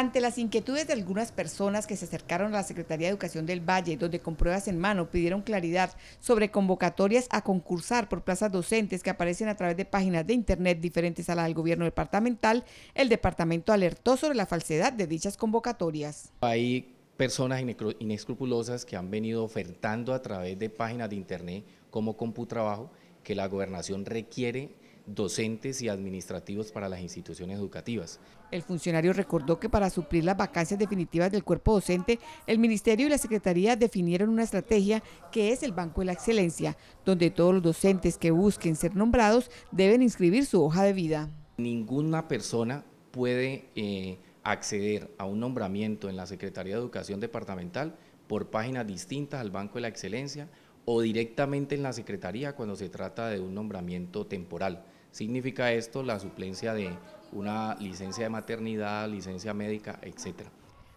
Ante las inquietudes de algunas personas que se acercaron a la Secretaría de Educación del Valle, donde con pruebas en mano pidieron claridad sobre convocatorias a concursar por plazas docentes que aparecen a través de páginas de Internet diferentes a las del gobierno departamental, el departamento alertó sobre la falsedad de dichas convocatorias. Hay personas inescrupulosas que han venido ofertando a través de páginas de Internet como CompuTrabajo que la gobernación requiere docentes y administrativos para las instituciones educativas. El funcionario recordó que para suplir las vacancias definitivas del cuerpo docente, el Ministerio y la Secretaría definieron una estrategia que es el Banco de la Excelencia, donde todos los docentes que busquen ser nombrados deben inscribir su hoja de vida. Ninguna persona puede eh, acceder a un nombramiento en la Secretaría de Educación Departamental por páginas distintas al Banco de la Excelencia o directamente en la Secretaría cuando se trata de un nombramiento temporal. Significa esto la suplencia de una licencia de maternidad, licencia médica, etcétera.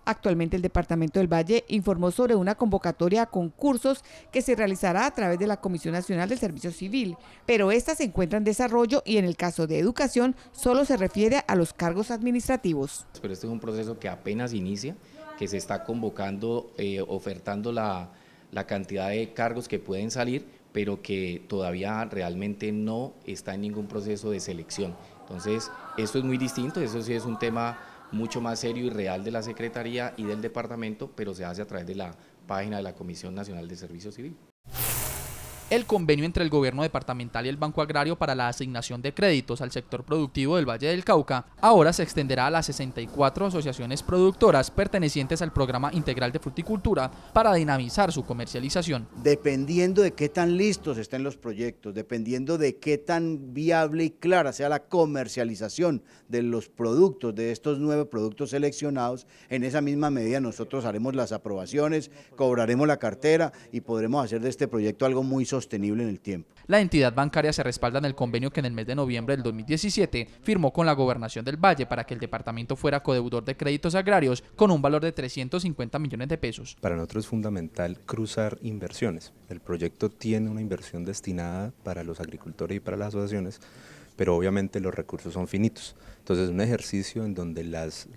Actualmente el Departamento del Valle informó sobre una convocatoria a concursos que se realizará a través de la Comisión Nacional del Servicio Civil, pero esta se encuentra en desarrollo y en el caso de educación solo se refiere a los cargos administrativos. Pero este es un proceso que apenas inicia, que se está convocando, eh, ofertando la la cantidad de cargos que pueden salir, pero que todavía realmente no está en ningún proceso de selección. Entonces, esto es muy distinto, eso sí es un tema mucho más serio y real de la Secretaría y del Departamento, pero se hace a través de la página de la Comisión Nacional de Servicio Civil el convenio entre el gobierno departamental y el Banco Agrario para la asignación de créditos al sector productivo del Valle del Cauca ahora se extenderá a las 64 asociaciones productoras pertenecientes al programa integral de fruticultura para dinamizar su comercialización. Dependiendo de qué tan listos estén los proyectos, dependiendo de qué tan viable y clara sea la comercialización de los productos, de estos nueve productos seleccionados, en esa misma medida nosotros haremos las aprobaciones, cobraremos la cartera y podremos hacer de este proyecto algo muy sostenible sostenible en el tiempo. La entidad bancaria se respalda en el convenio que en el mes de noviembre del 2017 firmó con la gobernación del Valle para que el departamento fuera codeudor de créditos agrarios con un valor de 350 millones de pesos. Para nosotros es fundamental cruzar inversiones. El proyecto tiene una inversión destinada para los agricultores y para las asociaciones pero obviamente los recursos son finitos. Entonces, un ejercicio en donde las,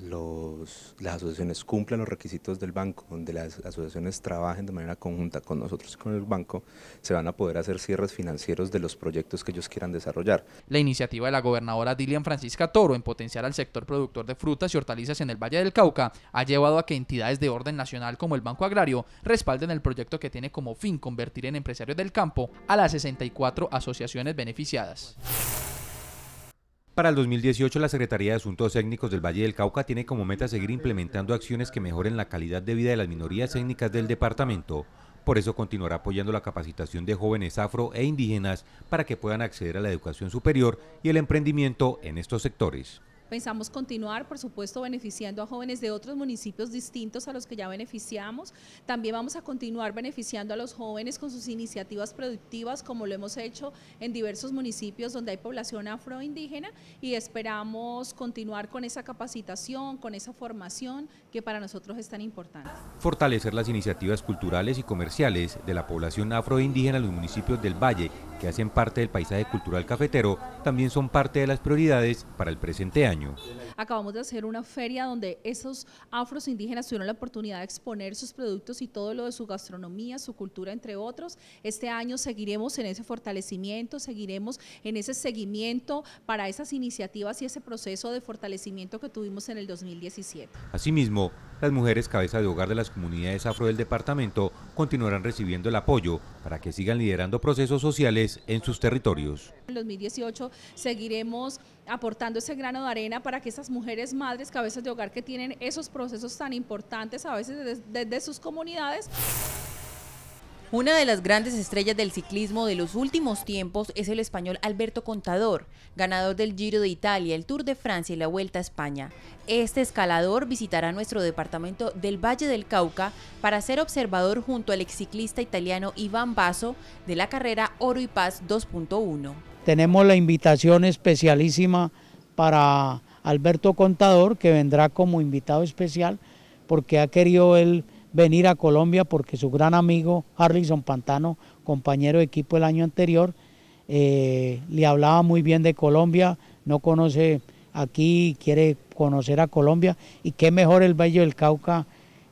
las asociaciones cumplan los requisitos del banco, donde las asociaciones trabajen de manera conjunta con nosotros y con el banco, se van a poder hacer cierres financieros de los proyectos que ellos quieran desarrollar. La iniciativa de la gobernadora Dilian Francisca Toro en potenciar al sector productor de frutas y hortalizas en el Valle del Cauca ha llevado a que entidades de orden nacional como el Banco Agrario respalden el proyecto que tiene como fin convertir en empresarios del campo a las 64 asociaciones beneficiadas. Para el 2018, la Secretaría de Asuntos Étnicos del Valle del Cauca tiene como meta seguir implementando acciones que mejoren la calidad de vida de las minorías étnicas del departamento. Por eso continuará apoyando la capacitación de jóvenes afro e indígenas para que puedan acceder a la educación superior y el emprendimiento en estos sectores. Pensamos continuar, por supuesto, beneficiando a jóvenes de otros municipios distintos a los que ya beneficiamos. También vamos a continuar beneficiando a los jóvenes con sus iniciativas productivas, como lo hemos hecho en diversos municipios donde hay población afroindígena y esperamos continuar con esa capacitación, con esa formación que para nosotros es tan importante. Fortalecer las iniciativas culturales y comerciales de la población afroindígena en los municipios del Valle, que hacen parte del paisaje cultural cafetero, también son parte de las prioridades para el presente año. Acabamos de hacer una feria donde esos afros indígenas tuvieron la oportunidad de exponer sus productos y todo lo de su gastronomía, su cultura, entre otros. Este año seguiremos en ese fortalecimiento, seguiremos en ese seguimiento para esas iniciativas y ese proceso de fortalecimiento que tuvimos en el 2017. Asimismo, las mujeres cabeza de hogar de las comunidades afro del departamento continuarán recibiendo el apoyo para que sigan liderando procesos sociales en sus territorios. En 2018 seguiremos aportando ese grano de arena para que esas mujeres madres, cabezas de hogar que tienen esos procesos tan importantes a veces desde, sus comunidades. Una de las grandes estrellas del ciclismo de los últimos tiempos es el español Alberto Contador, ganador del Giro de Italia, el Tour de Francia y la Vuelta a España. Este escalador visitará nuestro departamento del Valle del Cauca para ser observador junto al exciclista italiano Iván Basso de la carrera Oro y Paz 2.1. Tenemos la invitación especialísima para Alberto Contador, que vendrá como invitado especial, porque ha querido él venir a Colombia, porque su gran amigo Harrison Pantano, compañero de equipo el año anterior, eh, le hablaba muy bien de Colombia, no conoce aquí, quiere conocer a Colombia, y qué mejor el Valle del Cauca,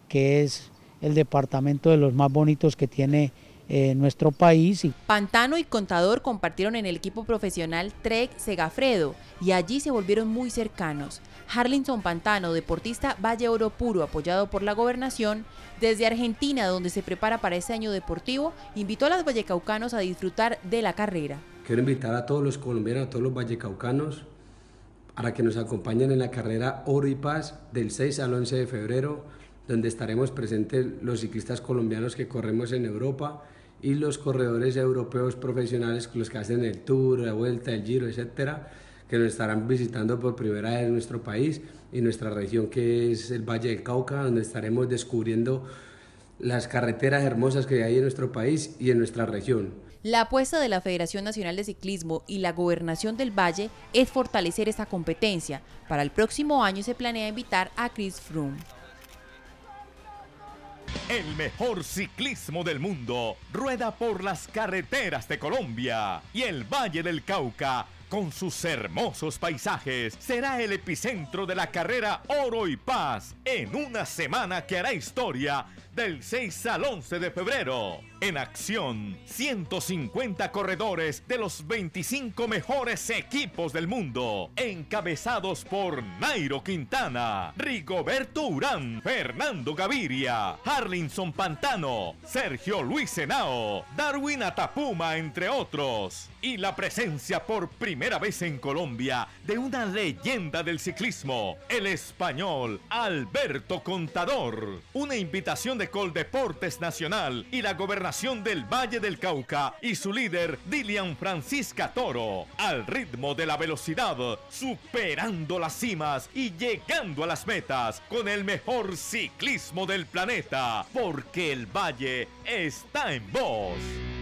que es el departamento de los más bonitos que tiene eh, nuestro país. Pantano y Contador compartieron en el equipo profesional Trek Segafredo y allí se volvieron muy cercanos. Harlinson Pantano, deportista Valle Oro Puro, apoyado por la gobernación, desde Argentina, donde se prepara para ese año deportivo, invitó a los vallecaucanos a disfrutar de la carrera. Quiero invitar a todos los colombianos, a todos los vallecaucanos, para que nos acompañen en la carrera Oro y Paz del 6 al 11 de febrero donde estaremos presentes los ciclistas colombianos que corremos en Europa y los corredores europeos profesionales, los que hacen el Tour, la Vuelta, el Giro, etcétera, que nos estarán visitando por primera vez en nuestro país y nuestra región que es el Valle del Cauca, donde estaremos descubriendo las carreteras hermosas que hay en nuestro país y en nuestra región. La apuesta de la Federación Nacional de Ciclismo y la Gobernación del Valle es fortalecer esta competencia. Para el próximo año se planea invitar a Chris Froome. El mejor ciclismo del mundo rueda por las carreteras de Colombia y el Valle del Cauca. Con sus hermosos paisajes, será el epicentro de la carrera Oro y Paz en una semana que hará historia del 6 al 11 de febrero. En acción, 150 corredores de los 25 mejores equipos del mundo, encabezados por Nairo Quintana, Rigoberto Urán, Fernando Gaviria, Harlinson Pantano, Sergio Luis Henao, Darwin Atapuma, entre otros. Y la presencia por primera vez en Colombia de una leyenda del ciclismo, el español Alberto Contador. Una invitación de de deportes Nacional y la gobernación del Valle del Cauca y su líder Dilian Francisca Toro, al ritmo de la velocidad, superando las cimas y llegando a las metas con el mejor ciclismo del planeta, porque el Valle está en voz.